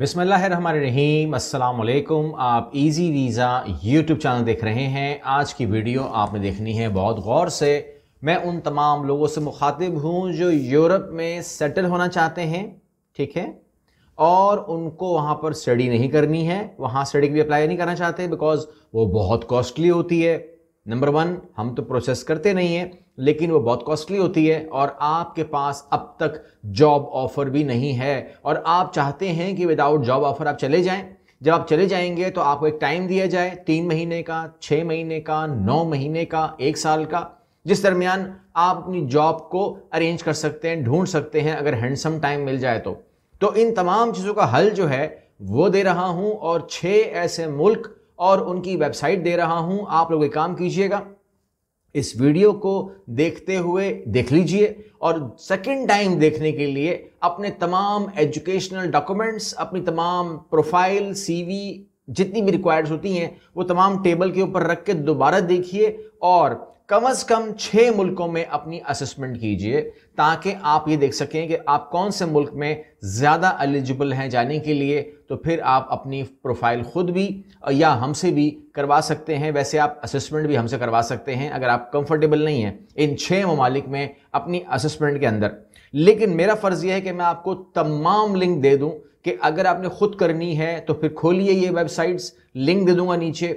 अस्सलाम वालेकुम आप इजी वीज़ा यूट्यूब चैनल देख रहे हैं आज की वीडियो आपने देखनी है बहुत गौर से मैं उन तमाम लोगों से मुखातिब हूँ जो यूरोप में सेटल होना चाहते हैं ठीक है और उनको वहाँ पर स्टडी नहीं करनी है वहाँ स्टडी की भी अप्लाई नहीं करना चाहते बिकॉज़ वो बहुत कॉस्टली होती है नंबर वन हम तो प्रोसेस करते नहीं हैं लेकिन वो बहुत कॉस्टली होती है और आपके पास अब तक जॉब ऑफर भी नहीं है और आप चाहते हैं कि विदाउट जॉब ऑफर आप चले जाएं जब आप चले जाएंगे तो आपको एक टाइम दिया जाए तीन महीने का छः महीने का नौ महीने का एक साल का जिस दरमियान आप अपनी जॉब को अरेंज कर सकते हैं ढूंढ सकते हैं अगर हैंडसम टाइम मिल जाए तो तो इन तमाम चीज़ों का हल जो है वो दे रहा हूँ और छः ऐसे मुल्क और उनकी वेबसाइट दे रहा हूँ आप लोग एक काम कीजिएगा इस वीडियो को देखते हुए देख लीजिए और सेकेंड टाइम देखने के लिए अपने तमाम एजुकेशनल डॉक्यूमेंट्स अपनी तमाम प्रोफाइल सीवी जितनी भी रिक्वायर्ड्स होती हैं वो तमाम टेबल के ऊपर रख के दोबारा देखिए और कम अज कम छः मुल्कों में अपनी असेसमेंट कीजिए ताकि आप ये देख सकें कि आप कौन से मुल्क में ज़्यादा एलिजिबल हैं जाने के लिए तो फिर आप अपनी प्रोफाइल खुद भी या हमसे भी करवा सकते हैं वैसे आप असेसमेंट भी हमसे करवा सकते हैं अगर आप कंफर्टेबल नहीं हैं इन छः ममालिक में अपनी असेसमेंट के अंदर लेकिन मेरा फ़र्ज़ यह है कि मैं आपको तमाम लिंक दे दूँ कि अगर आपने खुद करनी है तो फिर खोलिए ये वेबसाइट्स लिंक दे दूंगा नीचे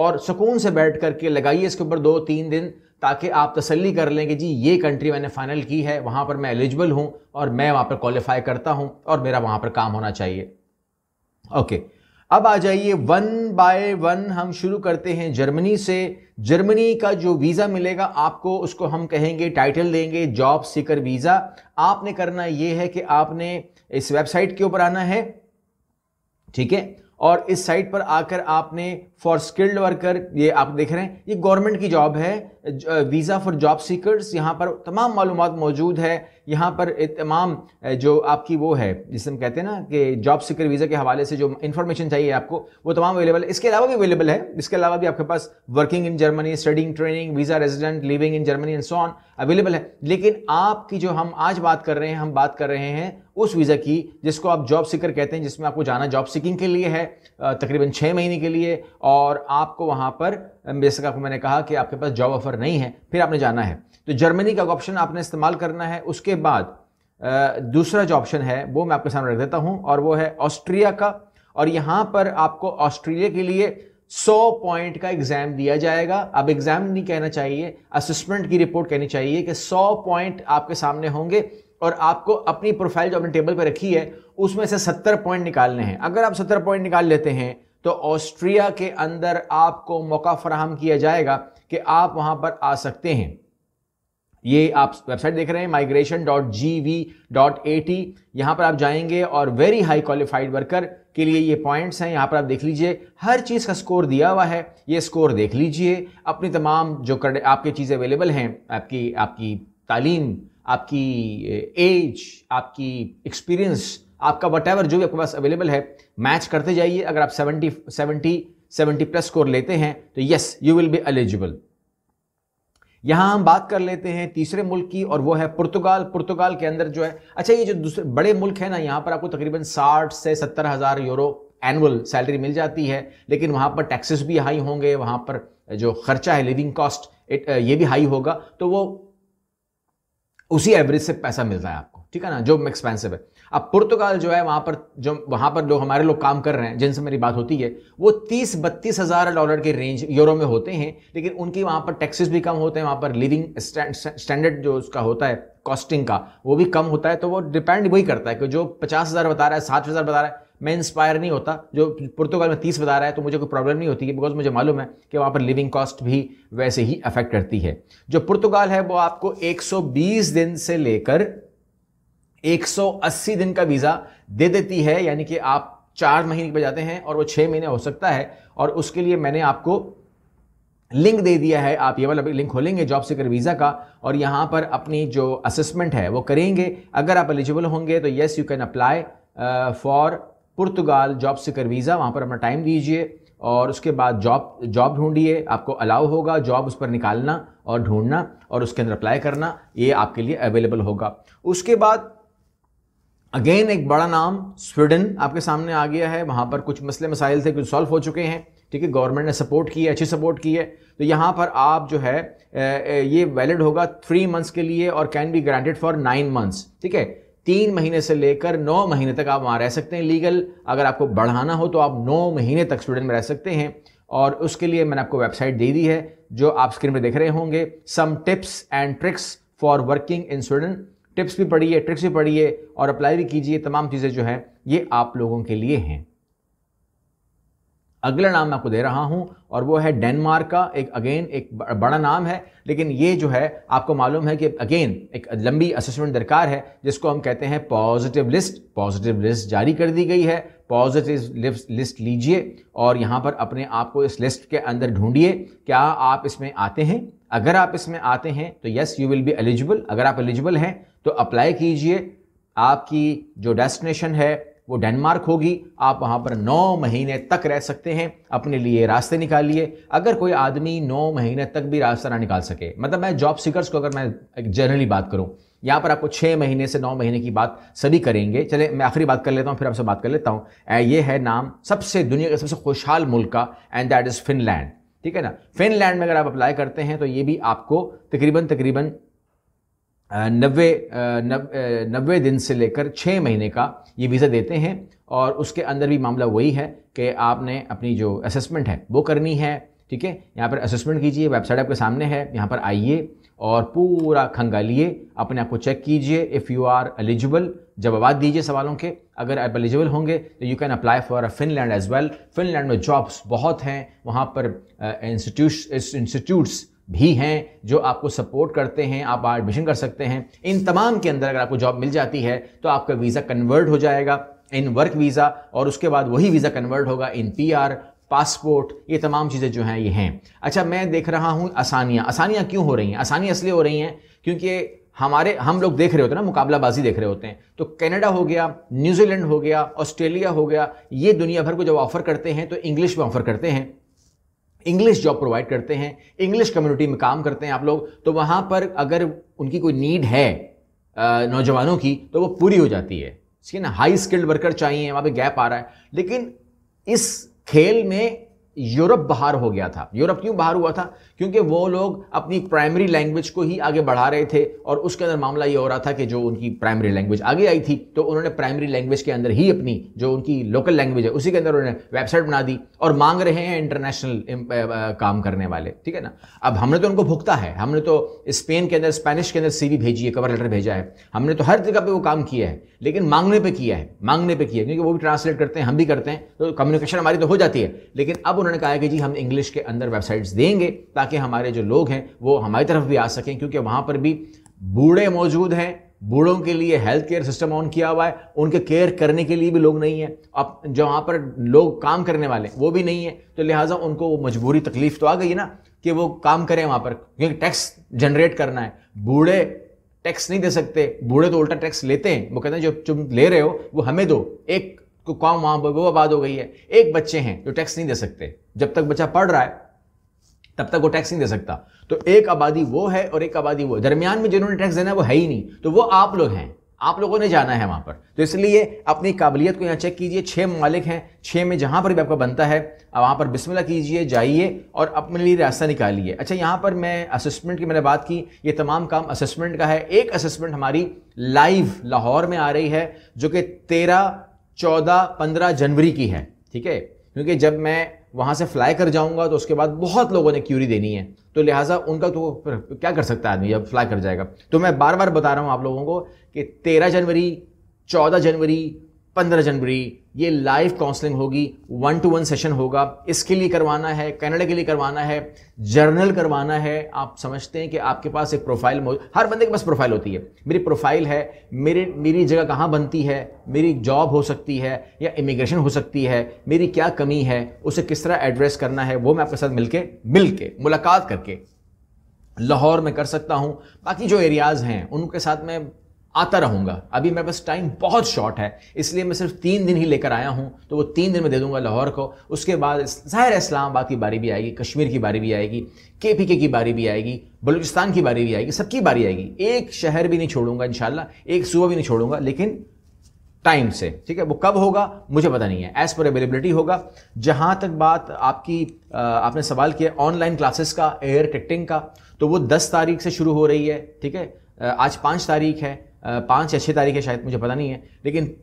और सुकून से बैठ करके लगाइए इसके ऊपर दो तीन दिन ताकि आप तसल्ली कर लें कि जी ये कंट्री मैंने फाइनल की है वहाँ पर मैं एलिजिबल हूँ और मैं वहाँ पर क्वालिफाई करता हूँ और मेरा वहाँ पर काम होना चाहिए ओके अब आ जाइए वन बाय वन हम शुरू करते हैं जर्मनी से जर्मनी का जो वीज़ा मिलेगा आपको उसको हम कहेंगे टाइटल देंगे जॉब सीकर वीज़ा आपने करना ये है कि आपने इस वेबसाइट के ऊपर आना है ठीक है और इस साइट पर आकर आपने फॉर स्किल्ड वर्कर ये आप देख रहे हैं ये गवर्नमेंट की जॉब है वीज़ा फॉर जॉब सीकर्स यहाँ पर तमाम मालूम मौजूद है यहाँ पर तमाम जो आपकी वो है जिसे हम कहते हैं ना कि जॉब सीकर वीज़ा के हवाले से जो इन्फॉर्मेशन चाहिए आपको वो तमाम अवेलेबल है इसके अलावा भी अवेलेबल है इसके अलावा भी आपके पास working in Germany studying training visa resident living in Germany and so on available है लेकिन आपकी जो हम आज बात कर रहे हैं हम बात कर रहे हैं उस वीज़ा की जिसको आप जॉब सीकर कहते हैं जिसमें आपको जाना जॉब सीकिंग के लिए है तकरीबन छः महीने के लिए और आपको वहाँ पर बेसिक आपको मैंने कहा कि आपके पास जॉब ऑफर नहीं है फिर आपने जाना है तो जर्मनी का ऑप्शन आपने इस्तेमाल करना है उसके बाद दूसरा जो ऑप्शन है वो मैं आपके सामने रख देता हूँ और वो है ऑस्ट्रिया का और यहाँ पर आपको ऑस्ट्रेलिया के लिए 100 पॉइंट का एग्जाम दिया जाएगा अब एग्जाम नहीं कहना चाहिए असिस्मेंट की रिपोर्ट कहनी चाहिए कि 100 पॉइंट आपके सामने होंगे और आपको अपनी प्रोफाइल जो अपने टेबल पर रखी है उसमें से 70 पॉइंट निकालने हैं अगर आप 70 पॉइंट निकाल लेते हैं तो ऑस्ट्रिया के अंदर आपको मौका फराहम किया जाएगा कि आप वहाँ पर आ सकते हैं ये आप वेबसाइट देख रहे हैं migration dot G V dot A T यहाँ पर आप जाएंगे और वेरी हाई क्वालिफाइड वर्कर के लिए ये पॉइंट्स हैं यहाँ पर आप देख लीजिए हर चीज़ का स्कोर दिया हुआ है ये स्कोर देख लीजिए अपनी तमाम जो कर आपके चीज़ अवेलेबल हैं आपकी आपकी तालीम आपकी एज आपकी एक्सपीरियंस आपका वट जो भी आपके पास अवेलेबल है मैच करते जाइए अगर आप seventy seventy seventy plus score लेते हैं तो yes you will be eligible यहां हम बात कर लेते हैं तीसरे मुल्क की और वो है पुर्तगाल पुर्तगाल के अंदर जो है अच्छा ये जो दूसरे बड़े मुल्क है ना यहां पर आपको तकरीबन साठ से सत्तर हज़ार यूरो एनुअल सैलरी मिल जाती है लेकिन वहां पर टैक्सेस भी हाई होंगे वहां पर जो खर्चा है लिविंग कॉस्ट ये भी हाई होगा तो वो उसी एवरेज से पैसा मिल है आपको ठीक है ना जो एक्सपेंसिव है अब पुर्तगाल जो है वहाँ पर जो वहाँ पर लोग हमारे लोग काम कर रहे हैं जिनसे मेरी बात होती है वो तीस बत्तीस हज़ार डॉलर के रेंज यूरो में होते हैं लेकिन उनकी वहाँ पर टैक्सेस भी कम होते हैं वहाँ पर लिविंग स्टैंडर्ड जो उसका होता है कॉस्टिंग का वो भी कम होता है तो वो डिपेंड वही करता है कि जो पचास हज़ार बता रहा है साठ हज़ार बता रहा है मैं इंस्पायर नहीं होता जो पुर्तगाल में तीस बता रहा है तो मुझे कोई प्रॉब्लम नहीं होती है बिकॉज मुझे मालूम है कि वहाँ पर लिविंग कॉस्ट भी वैसे ही अफेक्ट करती है जो पुर्तगाल है वो आपको 120 दिन से लेकर 180 दिन का वीज़ा दे देती है यानी कि आप चार महीने पर जाते हैं और वो छह महीने हो सकता है और उसके लिए मैंने आपको लिंक दे दिया है आप ये वाला लिंक खोलेंगे जॉब सीकर वीज़ा का और यहाँ पर अपनी जो असेसमेंट है वो करेंगे अगर आप एलिजिबल होंगे तो yes you can apply for Portugal job seeker visa वहाँ पर अपना टाइम दीजिए और उसके बाद जॉब जॉब ढूंढिए आपको अलाउ होगा जॉब उस पर निकालना और ढूंढना और उसके अंदर अप्लाई करना ये आपके लिए अवेलेबल होगा उसके बाद अगेन एक बड़ा नाम स्वीडन आपके सामने आ गया है वहाँ पर कुछ मसले मसाइल थे कुछ सॉल्व हो चुके हैं ठीक है गवर्नमेंट ने सपोर्ट की है अच्छी सपोर्ट की है तो यहाँ पर आप जो है ये वैलिड होगा थ्री मंथ्स के लिए और can be granted for nine months ठीक है तीन महीने से लेकर नौ महीने तक आप वहाँ रह सकते हैं लीगल अगर आपको बढ़ाना हो तो आप नौ महीने तक स्वीडन में रह सकते हैं और उसके लिए मैंने आपको वेबसाइट दे दी है जो आप स्क्रीन पर देख रहे होंगे some tips and tricks for working in Sweden tips भी पढ़िए ट्रिक्स भी पढ़िए और अप्लाई भी कीजिए तमाम चीज़ें जो हैं ये आप लोगों के लिए हैं अगला नाम मैं आपको दे रहा हूं और वो है डेनमार्क का एक अगेन एक बड़ा नाम है लेकिन ये जो है आपको मालूम है कि अगेन एक लंबी असेसमेंट दरकार है जिसको हम कहते हैं पॉजिटिव लिस्ट पॉजिटिव लिस्ट जारी कर दी गई है पॉजिटिव लिस्ट लीजिए और यहाँ पर अपने आप को इस लिस्ट के अंदर ढूंढिए क्या आप इसमें आते हैं अगर आप इसमें आते हैं तो yes you will be eligible अगर आप एलिजिबल हैं तो अप्लाई कीजिए आपकी जो डेस्टिनेशन है वो डेनमार्क होगी आप वहाँ पर नौ महीने तक रह सकते हैं अपने लिए रास्ते निकालिए अगर कोई आदमी नौ महीने तक भी रास्ता ना निकाल सके मतलब मैं जॉब सीकर्स को अगर मैं जनरली बात करूँ यहाँ पर आपको छः महीने से नौ महीने की बात सभी करेंगे चले मैं आखिरी बात कर लेता हूँ फिर आपसे बात कर लेता हूँ ये है नाम सबसे दुनिया का सबसे खुशहाल मुल्क का एंड दैट इज़ फिनलैंड ठीक है ना फिनलैंड में अगर आप अप्लाई करते हैं तो ये भी आपको तकरीबन तकरीबन नब्बे नब्बे दिन से लेकर छः महीने का ये वीज़ा देते हैं और उसके अंदर भी मामला वही है कि आपने अपनी जो असेसमेंट है वो करनी है ठीक है यहाँ पर असेसमेंट कीजिए वेबसाइट आपके सामने है यहाँ पर आइए और पूरा खंगालिए अपने आप को चेक कीजिए इफ़ यू आर एलिजिबल जवाब दीजिए सवालों के अगर आप एलिजिबल होंगे तो you can apply for Finland as well Finland में जॉब्स बहुत हैं वहाँ पर इंस्टीट्यूट इंस्टीट्यूट्स भी हैं जो आपको सपोर्ट करते हैं आप एडमिशन कर सकते हैं इन तमाम के अंदर अगर आपको जॉब मिल जाती है तो आपका वीज़ा कन्वर्ट हो जाएगा इन वर्क वीज़ा और उसके बाद वही वीज़ा कन्वर्ट होगा इन पी आर पासपोर्ट ये तमाम चीज़ें जो हैं ये हैं अच्छा मैं देख रहा हूँ आसानियाँ आसानियाँ क्यों हो रही हैं आसानियाँ इसलिए हो रही हैं क्योंकि हमारे हम लोग देख रहे होते हैं ना मुकाबलाबाजी देख रहे होते हैं तो कनाडा हो गया न्यूजीलैंड हो गया ऑस्ट्रेलिया हो गया ये दुनिया भर को जब ऑफ़र करते हैं तो इंग्लिश में ऑफ़र करते हैं इंग्लिश जॉब प्रोवाइड करते हैं इंग्लिश कम्युनिटी में काम करते हैं आप लोग तो वहां पर अगर उनकी कोई नीड है नौजवानों की तो वो पूरी हो जाती है ठीक है ना हाई स्किल्ड वर्कर चाहिए वहां पे गैप आ रहा है लेकिन इस खेल में यूरोप बाहर हो गया था यूरोप क्यों बाहर हुआ था क्योंकि वो लोग अपनी प्राइमरी लैंग्वेज को ही आगे बढ़ा रहे थे और उसके अंदर मामला ये हो रहा था कि जो उनकी प्राइमरी लैंग्वेज आगे आई थी तो उन्होंने प्राइमरी लैंग्वेज के अंदर ही अपनी जो उनकी लोकल लैंग्वेज है उसी के अंदर उन्होंने वेबसाइट बना दी और मांग रहे हैं इंटरनेशनल काम करने वाले ठीक है ना अब हमने तो उनको भुगता है हमने तो स्पेन के अंदर स्पेनिश के अंदर सी भेजी है कवर लेटर भेजा है हमने तो हर जगह पर वो काम किया है लेकिन मांगने पर किया है मांगने पर किया है क्योंकि वो भी ट्रांसलेट करते हैं हम भी करते हैं तो कम्युनिकेशन हमारी तो हो जाती है लेकिन अब उन्होंने कहा कि जी हम इंग्लिश के अंदर वेबसाइट्स देंगे ताकि हमारे जो लोग हैं वो हमारी तरफ भी आ सकें क्योंकि वहाँ पर भी बूढ़े मौजूद हैं बूढ़ों के लिए हेल्थ केयर सिस्टम ऑन किया हुआ है उनके केयर करने के लिए भी लोग नहीं है अब जो वहाँ पर लोग काम करने वाले वो भी नहीं है तो लिहाजा उनको वो मजबूरी तकलीफ तो आ गई ना कि वो काम करें वहाँ पर क्योंकि टैक्स जनरेट करना है बूढ़े टैक्स नहीं दे सकते बूढ़े तो उल्टा टैक्स लेते हैं वो कहते हैं जो तुम ले रहे हो वो हमें दो एक को कौम वहां पर वो आबाद हो गई है एक बच्चे हैं जो टैक्स नहीं दे सकते जब तक बच्चा पढ़ रहा है तब तक वो टैक्स नहीं दे सकता तो एक आबादी वो है और एक आबादी वो दरमियान में जिन्होंने टैक्स देना वो है ही नहीं तो वो आप लोग हैं आप लोगों ने जाना है वहां पर तो इसलिए अपनी काबिलियत को यहाँ चेक कीजिए छह ममालिक हैं छह में जहां पर भी आपका बनता है वहां पर बिस्मिल्लाह कीजिए जाइए और अपने लिए रास्ता निकालिए अच्छा यहां पर मैं असेसमेंट की मैंने बात की ये तमाम काम असेसमेंट का है एक असेसमेंट हमारी लाइव लाहौर में आ रही है जो कि तेरह चौदह पंद्रह जनवरी की है ठीक है क्योंकि जब मैं वहाँ से फ्लाई कर जाऊँगा तो उसके बाद बहुत लोगों ने क्यूरी देनी है तो लिहाजा उनका तो क्या कर सकता है आदमी जब फ्लाई कर जाएगा तो मैं बार बार बता रहा हूँ आप लोगों को कि तेरह जनवरी चौदह जनवरी पंद्रह जनवरी ये लाइव काउंसलिंग होगी वन टू वन सेशन होगा इसके लिए करवाना है कनाडा के लिए करवाना है जर्नल करवाना है आप समझते हैं कि आपके पास एक प्रोफाइल हर बंदे के पास प्रोफाइल होती है मेरी प्रोफाइल है मेरे मेरी जगह कहाँ बनती है मेरी जॉब हो सकती है या इमिग्रेशन हो सकती है मेरी क्या कमी है उसे किस तरह एड्रेस करना है वो मैं आपके साथ मिलके मिलके मुलाकात करके लाहौर में कर सकता हूँ बाकी जो एरियाज़ हैं उनके साथ मैं आता रहूंगा अभी मेरे पास टाइम बहुत शॉर्ट है इसलिए मैं सिर्फ तीन दिन ही लेकर आया हूँ तो वो तीन दिन में दे दूंगा लाहौर को उसके बाद ज़ाहिर इस्लामाबाद की बारी भी आएगी कश्मीर की बारी भी आएगी के पी के की बारी भी आएगी बलूचिस्तान की बारी भी आएगी सबकी बारी आएगी एक शहर भी नहीं छोड़ूंगा इन एक सुबह भी नहीं छोड़ूंगा लेकिन टाइम से ठीक है वो कब होगा मुझे पता नहीं है एज़ पर अवेलेबिलिटी होगा जहाँ तक बात आपकी आपने सवाल किया ऑनलाइन क्लासेस का एयर टिकटिंग का तो वो 10 तारीख से शुरू हो रही है ठीक है आज पाँच तारीख है पाँच या छः तारीख है शायद मुझे पता नहीं है लेकिन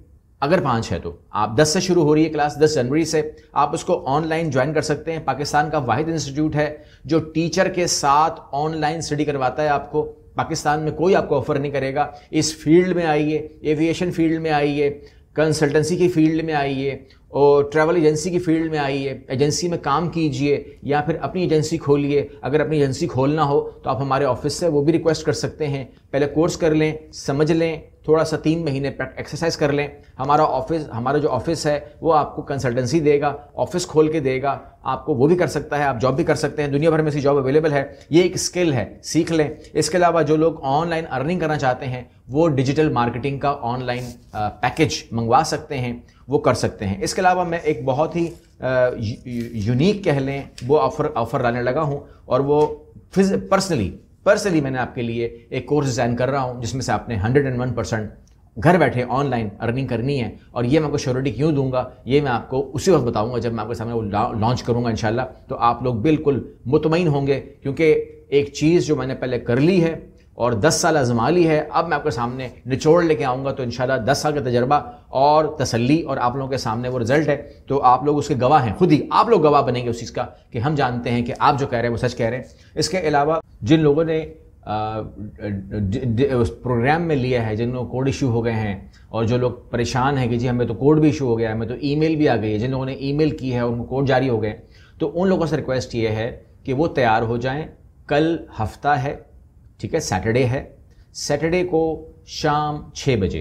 अगर पाँच है तो आप दस से शुरू हो रही है क्लास दस जनवरी से आप उसको ऑनलाइन ज्वाइन कर सकते हैं पाकिस्तान का वाहिद इंस्टीट्यूट है जो टीचर के साथ ऑनलाइन स्टडी करवाता है आपको पाकिस्तान में कोई आपको ऑफर नहीं करेगा इस फील्ड में आइए एविएशन फील्ड में आइए कंसल्टेंसी की फील्ड में आइए और ट्रैवल एजेंसी की फील्ड में आइए एजेंसी में काम कीजिए या फिर अपनी एजेंसी खोलिए अगर अपनी एजेंसी खोलना हो तो आप हमारे ऑफिस से वो भी रिक्वेस्ट कर सकते हैं पहले कोर्स कर लें समझ लें थोड़ा सा तीन महीने एक्सरसाइज कर लें हमारा ऑफिस हमारा जो ऑफिस है वो आपको कंसल्टेंसी देगा ऑफिस खोल के देगा आपको वो भी कर सकता है आप जॉब भी कर सकते हैं दुनिया भर में ऐसी जॉब अवेलेबल है ये एक स्किल है सीख लें इसके अलावा जो लोग ऑनलाइन अर्निंग करना चाहते हैं वो डिजिटल मार्केटिंग का ऑनलाइन पैकेज मंगवा सकते हैं वो कर सकते हैं इसके अलावा मैं एक बहुत ही यूनिक कह लें वो ऑफ़र ऑफ़र लाने लगा हूँ और वो फिज पर्सनली पर्सनली मैंने आपके लिए एक कोर्स डिज़ाइन कर रहा हूँ जिसमें से आपने हंड्रेड एंड वन परसेंट घर बैठे ऑनलाइन अर्निंग करनी है और ये मैं आपको श्योरिटी क्यों दूंगा ये मैं आपको उसी वक्त बताऊंगा जब मैं आपके सामने वो लॉन्च करूंगा इंशाल्लाह तो आप लोग बिल्कुल मुतमिन होंगे क्योंकि एक चीज़ जो मैंने पहले कर ली है और 10 साल आजमा ली है अब मैं आपके सामने निचोड़ लेके आऊँगा तो इन दस साल का तजर्बा और तसली और आप लोगों के सामने वो रिजल्ट है तो आप लोग उसके गवाह हैं खुद ही आप लोग गवाह बनेंगे उस चीज़ का कि हम जानते हैं कि आप जो कह रहे हैं वो सच कह रहे हैं इसके अलावा जिन लोगों ने उस प्रोग्राम में लिया है जिन लोग कोड इशू हो गए हैं और जो लोग परेशान हैं कि जी हमें तो कोड भी इशू हो गया है हमें तो ई भी आ गई है जिन लोगों ने ई की है उनको कोड जारी हो गए तो उन लोगों से रिक्वेस्ट ये है कि वो तैयार हो जाएं कल हफ्ता है ठीक है सैटरडे है सैटरडे को शाम छः बजे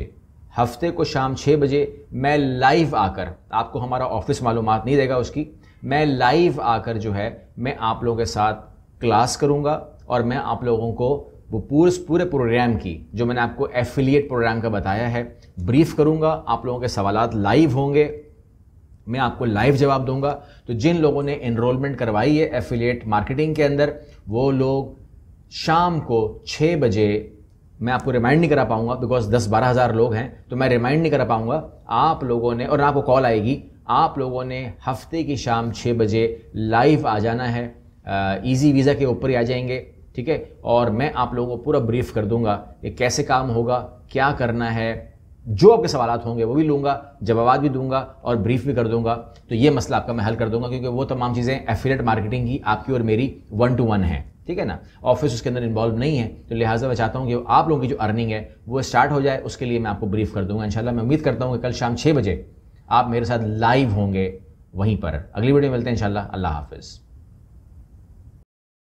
हफ्ते को शाम छः बजे मैं लाइव आकर आपको हमारा ऑफिस मालूम नहीं देगा उसकी मैं लाइव आकर जो है मैं आप लोगों के साथ क्लास करूँगा और मैं आप लोगों को वो पूरे पूरे प्रोग्राम की जो मैंने आपको एफिलिएट प्रोग्राम का बताया है ब्रीफ करूंगा आप लोगों के सवाल लाइव होंगे मैं आपको लाइव जवाब दूंगा तो जिन लोगों ने इनरोलमेंट करवाई है एफिलिएट मार्केटिंग के अंदर वो लोग शाम को छः बजे मैं आपको रिमाइंड नहीं करा पाऊंगा बिकॉज दस बारह हज़ार लोग हैं तो मैं रिमाइंड नहीं करा पाऊंगा आप लोगों ने और आपको कॉल आएगी आप लोगों ने हफ्ते की शाम छः बजे लाइव आ जाना है ईजी वीज़ा के ऊपर ही आ जाएंगे ठीक है और मैं आप लोगों को पूरा ब्रीफ कर दूंगा कि कैसे काम होगा क्या करना है जो आपके सवाल होंगे वो भी लूँगा जवाब भी दूंगा और ब्रीफ भी कर दूंगा तो ये मसला आपका मैं हल कर दूंगा क्योंकि वो तमाम चीज़ें एफिलेट मार्केटिंग की आपकी और मेरी वन टू वन है ठीक है ना ऑफिस उसके अंदर इन्वॉल्व नहीं है तो लिहाजा मैं चाहता हूँ कि आप लोगों की जो अर्निंग है वो स्टार्ट हो जाए उसके लिए मैं आपको ब्रीफ कर दूंगा इनशाला मैं उम्मीद करता हूँ कि कल शाम छः बजे आप मेरे साथ लाइव होंगे वहीं पर अगली वीडियो मिलते हैं इनशाला अल्लाह हाफिज़